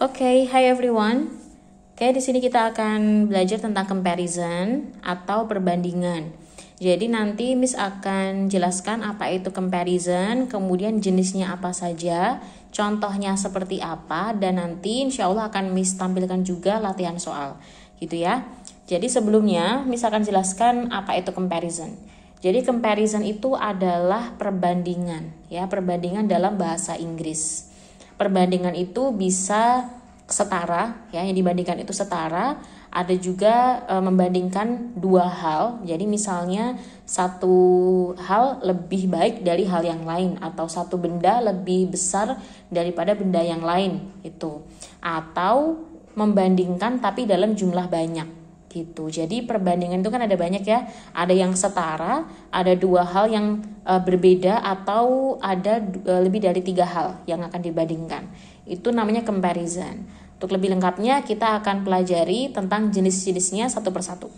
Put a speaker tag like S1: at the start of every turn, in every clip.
S1: Oke, okay, hi everyone. Oke, okay, di sini kita akan belajar tentang comparison atau perbandingan. Jadi nanti Miss akan jelaskan apa itu comparison, kemudian jenisnya apa saja, contohnya seperti apa, dan nanti insya Allah akan Miss tampilkan juga latihan soal. Gitu ya. Jadi sebelumnya Miss akan jelaskan apa itu comparison. Jadi comparison itu adalah perbandingan, ya perbandingan dalam bahasa Inggris perbandingan itu bisa setara ya yang dibandingkan itu setara ada juga e, membandingkan dua hal jadi misalnya satu hal lebih baik dari hal yang lain atau satu benda lebih besar daripada benda yang lain itu atau membandingkan tapi dalam jumlah banyak gitu. Jadi perbandingan itu kan ada banyak ya. Ada yang setara, ada dua hal yang e, berbeda atau ada e, lebih dari tiga hal yang akan dibandingkan. Itu namanya comparison. Untuk lebih lengkapnya kita akan pelajari tentang jenis-jenisnya satu persatu.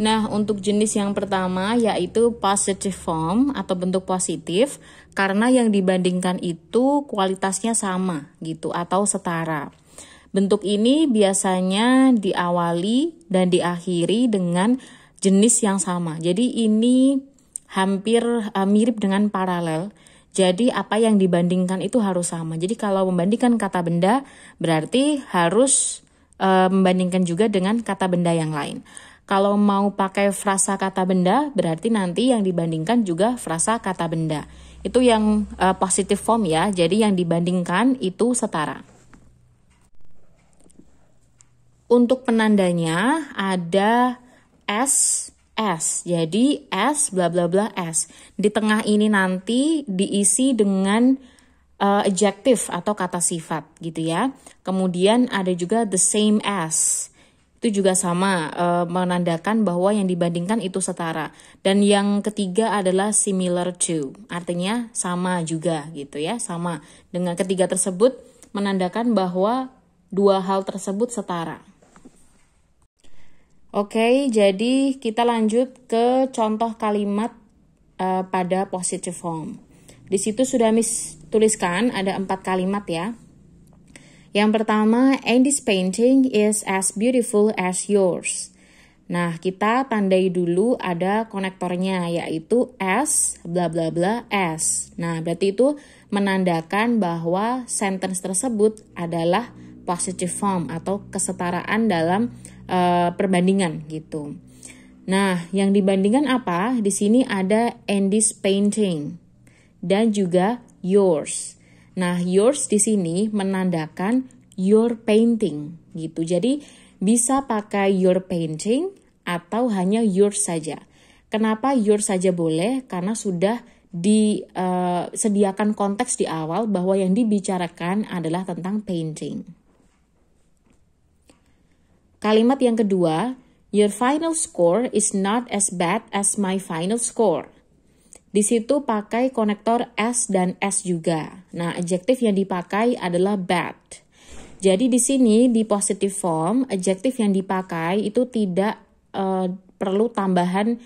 S1: Nah, untuk jenis yang pertama yaitu positive form atau bentuk positif karena yang dibandingkan itu kualitasnya sama gitu atau setara. Bentuk ini biasanya diawali dan diakhiri dengan jenis yang sama. Jadi ini hampir uh, mirip dengan paralel. Jadi apa yang dibandingkan itu harus sama. Jadi kalau membandingkan kata benda berarti harus uh, membandingkan juga dengan kata benda yang lain. Kalau mau pakai frasa kata benda berarti nanti yang dibandingkan juga frasa kata benda. Itu yang uh, positive form ya. Jadi yang dibandingkan itu setara. Untuk penandanya ada S S. Jadi S bla bla bla S. Di tengah ini nanti diisi dengan uh, eh, adjective atau kata sifat gitu ya. Kemudian ada juga the same as. Itu juga sama uh, menandakan bahwa yang dibandingkan itu setara. Dan yang ketiga adalah similar to. Artinya sama juga gitu ya, sama. Dengan ketiga tersebut menandakan bahwa dua hal tersebut setara. Oke, jadi kita lanjut ke contoh kalimat uh, pada positive form. Di situ sudah mis tuliskan ada empat kalimat ya. Yang pertama, this painting is as beautiful as yours. Nah, kita tandai dulu ada konektornya yaitu as bla bla bla as. Nah, berarti itu menandakan bahwa sentence tersebut adalah positive form atau kesetaraan dalam Eh, perbandingan gitu. Nah, yang dibandingkan apa? Di sini ada Andy's painting dan juga yours. Nah, yours di sini menandakan your painting gitu. Jadi bisa pakai your painting atau hanya yours saja. Kenapa yours saja boleh? Karena sudah disediakan eh, konteks di awal bahwa yang dibicarakan adalah tentang painting. Kalimat yang kedua, your final score is not as bad as my final score. Di situ pakai konektor s dan s juga. Nah, adjektif yang dipakai adalah bad. Jadi di sini di positive form, adjektif yang dipakai itu tidak uh, perlu tambahan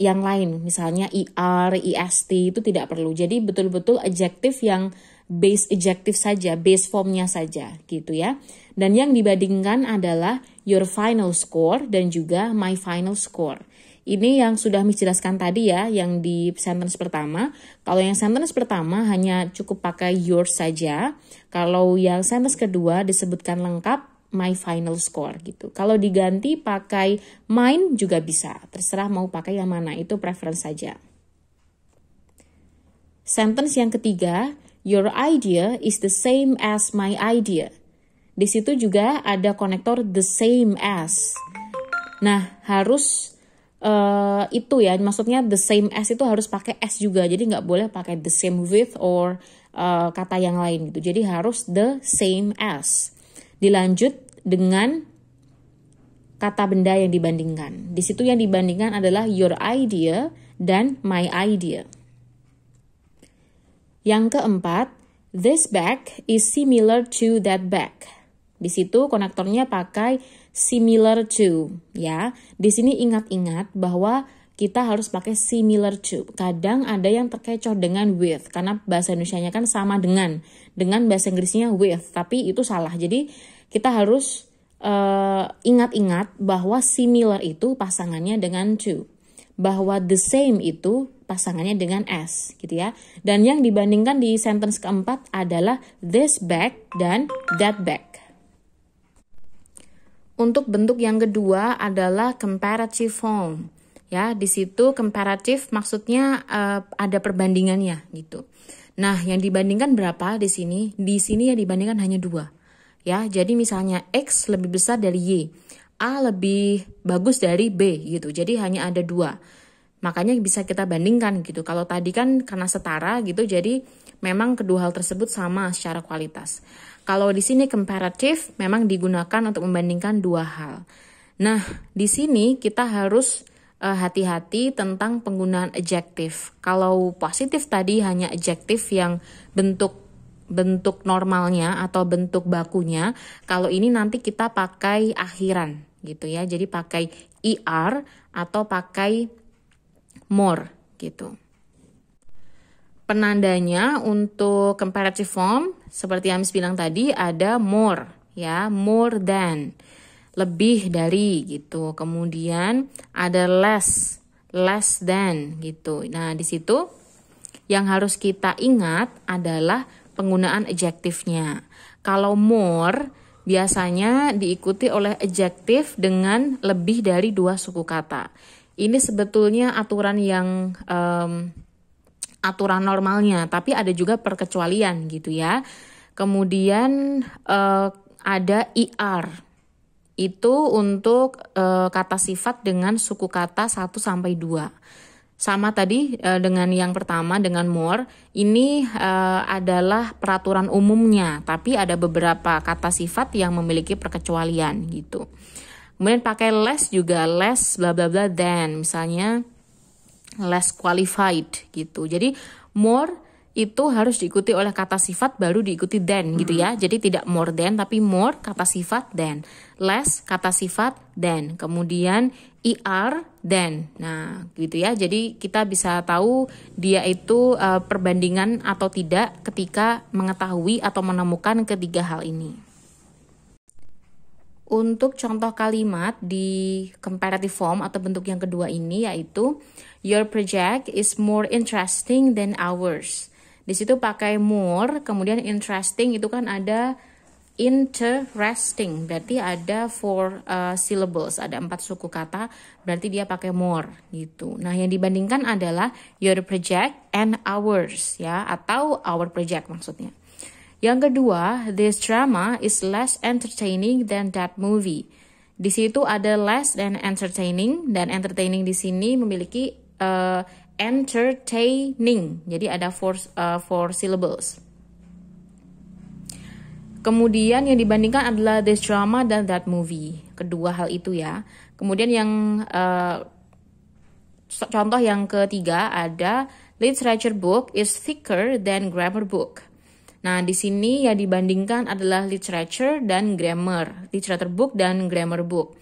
S1: yang lain, misalnya ER, EST itu tidak perlu. Jadi betul-betul adjektif yang base adjektif saja, base formnya saja gitu ya. Dan yang dibandingkan adalah your final score dan juga my final score. Ini yang sudah jelaskan tadi ya, yang di sentence pertama. Kalau yang sentence pertama hanya cukup pakai your saja. Kalau yang sentence kedua disebutkan lengkap my final score gitu. Kalau diganti pakai mine juga bisa. Terserah mau pakai yang mana, itu preference saja. Sentence yang ketiga, your idea is the same as my idea. Di situ juga ada konektor the same as. Nah, harus uh, itu ya, maksudnya the same as itu harus pakai s juga. Jadi nggak boleh pakai the same with or uh, kata yang lain gitu. Jadi harus the same as. Dilanjut dengan kata benda yang dibandingkan. Di situ yang dibandingkan adalah your idea dan my idea. Yang keempat, this bag is similar to that bag. Di situ konektornya pakai similar to ya. Di sini ingat-ingat bahwa kita harus pakai similar to. Kadang ada yang terkecoh dengan with karena bahasa Indonesia-nya kan sama dengan dengan bahasa Inggrisnya with, tapi itu salah. Jadi kita harus ingat eh, ingat-ingat bahwa similar itu pasangannya dengan to. Bahwa the same itu pasangannya dengan s gitu ya. Dan yang dibandingkan di sentence keempat adalah this bag dan that bag. Untuk bentuk yang kedua adalah comparative form. Ya, di situ comparative maksudnya uh, ada perbandingannya gitu. Nah, yang dibandingkan berapa di sini? Di sini yang dibandingkan hanya dua. Ya, jadi misalnya X lebih besar dari Y. A lebih bagus dari B gitu. Jadi hanya ada dua. Makanya bisa kita bandingkan gitu. Kalau tadi kan karena setara gitu, jadi memang kedua hal tersebut sama secara kualitas. Kalau di sini comparative memang digunakan untuk membandingkan dua hal. Nah, di sini kita harus eh, hati-hati uh, tentang penggunaan adjektif. Kalau positif tadi hanya adjektif yang bentuk bentuk normalnya atau bentuk bakunya. Kalau ini nanti kita pakai akhiran gitu ya. Jadi pakai ir e atau pakai more gitu. Penandanya untuk comparative form seperti yang Amis bilang tadi ada more ya, more than, lebih dari gitu. Kemudian ada less, less than gitu. Nah, di situ yang harus kita ingat adalah penggunaan adjektifnya. Kalau more biasanya diikuti oleh adjektif dengan lebih dari dua suku kata ini sebetulnya aturan yang um, aturan normalnya, tapi ada juga perkecualian gitu ya. Kemudian uh, ada IR itu untuk uh, kata sifat dengan suku kata 1 sampai 2 sama tadi eh, dengan yang pertama dengan more ini uh, adalah peraturan umumnya tapi ada beberapa kata sifat yang memiliki perkecualian gitu. Kemudian pakai less juga less bla bla bla than misalnya less qualified gitu. Jadi more itu harus diikuti oleh kata sifat baru diikuti than gitu ya. Mm-hmm. Jadi tidak more than tapi more kata sifat than, less kata sifat than, kemudian er than. Nah, gitu ya. Jadi kita bisa tahu dia itu uh, perbandingan atau tidak ketika mengetahui atau menemukan ketiga hal ini. Untuk contoh kalimat di comparative form atau bentuk yang kedua ini yaitu your project is more interesting than ours. Di situ pakai more, kemudian interesting itu kan ada interesting, berarti ada four uh, syllables, ada empat suku kata, berarti dia pakai more gitu. Nah, yang dibandingkan adalah your project and ours ya atau our project maksudnya. Yang kedua, this drama is less entertaining than that movie. Di situ ada less than entertaining dan entertaining di sini memiliki uh, entertaining. Jadi ada four, uh, four syllables. Kemudian yang dibandingkan adalah this drama dan that movie. Kedua hal itu ya. Kemudian yang uh, contoh yang ketiga ada literature book is thicker than grammar book. Nah, di sini ya dibandingkan adalah literature dan grammar, literature book dan grammar book.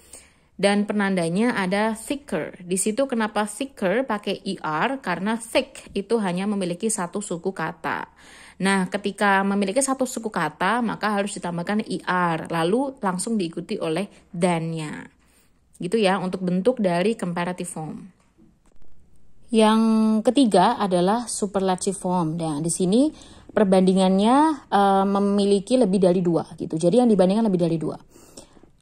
S1: Dan penandanya ada thicker. Di situ kenapa thicker pakai er karena thick itu hanya memiliki satu suku kata. Nah, ketika memiliki satu suku kata, maka harus ditambahkan er, lalu langsung diikuti oleh than-nya. Gitu ya, untuk bentuk dari comparative form. Yang ketiga adalah superlative form. Nah, di sini perbandingannya uh, memiliki lebih dari dua gitu. Jadi yang dibandingkan lebih dari dua.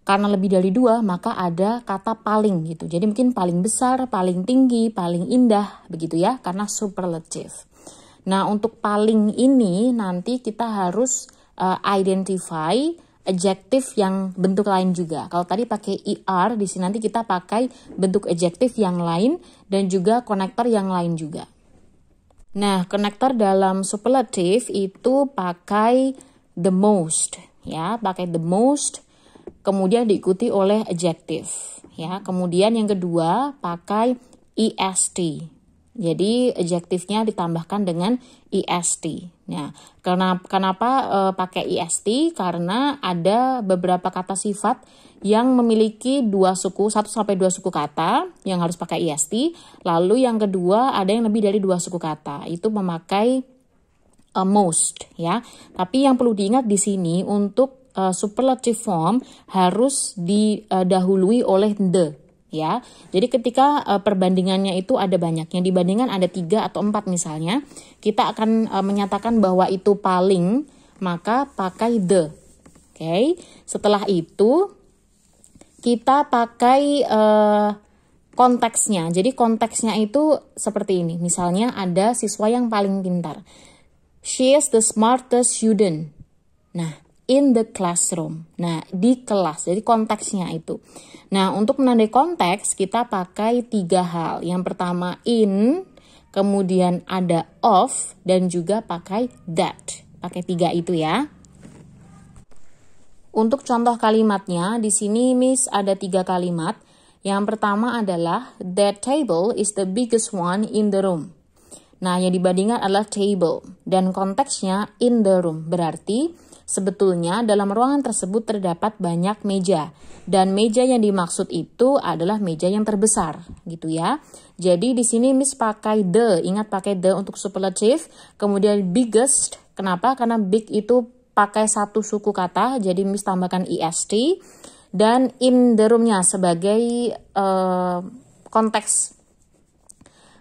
S1: Karena lebih dari dua, maka ada kata paling gitu. Jadi mungkin paling besar, paling tinggi, paling indah begitu ya, karena superlative. Nah untuk paling ini nanti kita harus uh, identify adjective yang bentuk lain juga. Kalau tadi pakai er, di sini nanti kita pakai bentuk adjective yang lain dan juga konektor yang lain juga. Nah, konektor dalam superlative itu pakai the most, ya, pakai the most, kemudian diikuti oleh adjective, ya. Kemudian yang kedua pakai est, jadi adjektifnya ditambahkan dengan IST. E nah, kenapa, kenapa eh, e, pakai IST? Karena ada beberapa kata sifat yang memiliki dua suku, satu sampai dua suku kata yang harus pakai IST. E Lalu yang kedua ada yang lebih dari dua suku kata, itu memakai e, most ya. Tapi yang perlu diingat di sini untuk e, superlative form harus didahului oleh the ya. Jadi ketika uh, perbandingannya itu ada banyaknya dibandingkan ada tiga atau empat misalnya, kita akan uh, menyatakan bahwa itu paling maka pakai the. Oke. Okay? Setelah itu kita pakai uh, konteksnya. Jadi konteksnya itu seperti ini. Misalnya ada siswa yang paling pintar. She is the smartest student. Nah, in the classroom. Nah, di kelas. Jadi konteksnya itu. Nah, untuk menandai konteks kita pakai tiga hal. Yang pertama in, kemudian ada of dan juga pakai that. Pakai tiga itu ya. Untuk contoh kalimatnya, di sini Miss ada tiga kalimat. Yang pertama adalah that table is the biggest one in the room. Nah, yang dibandingkan adalah table dan konteksnya in the room. Berarti Sebetulnya dalam ruangan tersebut terdapat banyak meja dan meja yang dimaksud itu adalah meja yang terbesar gitu ya. Jadi di sini Miss pakai the, ingat pakai the untuk superlative, kemudian biggest. Kenapa? Karena big itu pakai satu suku kata, jadi Miss tambahkan est dan in the roomnya sebagai uh, konteks.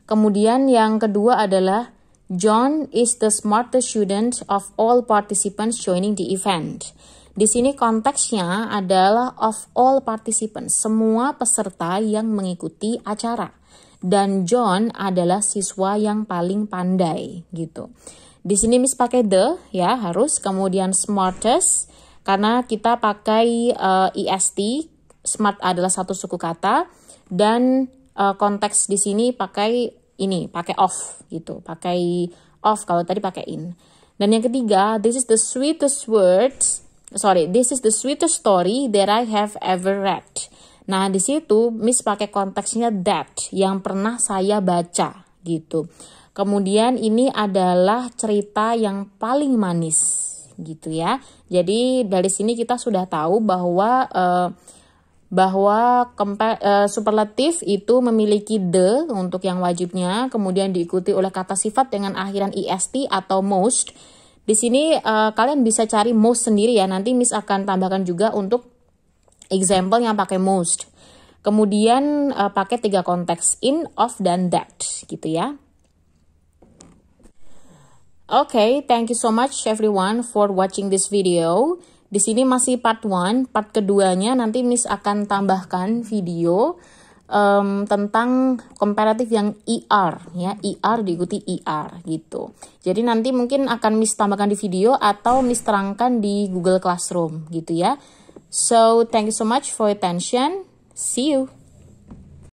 S1: Kemudian yang kedua adalah John is the smartest student of all participants joining the event. Di sini konteksnya adalah of all participants, semua peserta yang mengikuti acara. Dan John adalah siswa yang paling pandai gitu. Di sini Miss pakai the ya harus kemudian smartest karena kita pakai uh, eh, IST e smart adalah satu suku kata dan uh, konteks di sini pakai ini pakai off gitu pakai off kalau tadi pakai in dan yang ketiga this is the sweetest words sorry this is the sweetest story that I have ever read nah di situ Miss pakai konteksnya that yang pernah saya baca gitu kemudian ini adalah cerita yang paling manis gitu ya jadi dari sini kita sudah tahu bahwa uh, bahwa uh, superlatif itu memiliki the untuk yang wajibnya, kemudian diikuti oleh kata sifat dengan akhiran ist atau most. Di sini uh, kalian bisa cari most sendiri ya, nanti Miss akan tambahkan juga untuk example yang pakai most. Kemudian uh, pakai tiga konteks in, of, dan that gitu ya. Okay, thank you so much everyone for watching this video. Di sini masih part 1, part keduanya nanti Miss akan tambahkan video um, tentang komparatif yang ER ya, ER diikuti ER gitu. Jadi nanti mungkin akan Miss tambahkan di video atau Miss terangkan di Google Classroom gitu ya. So, thank you so much for attention. See you.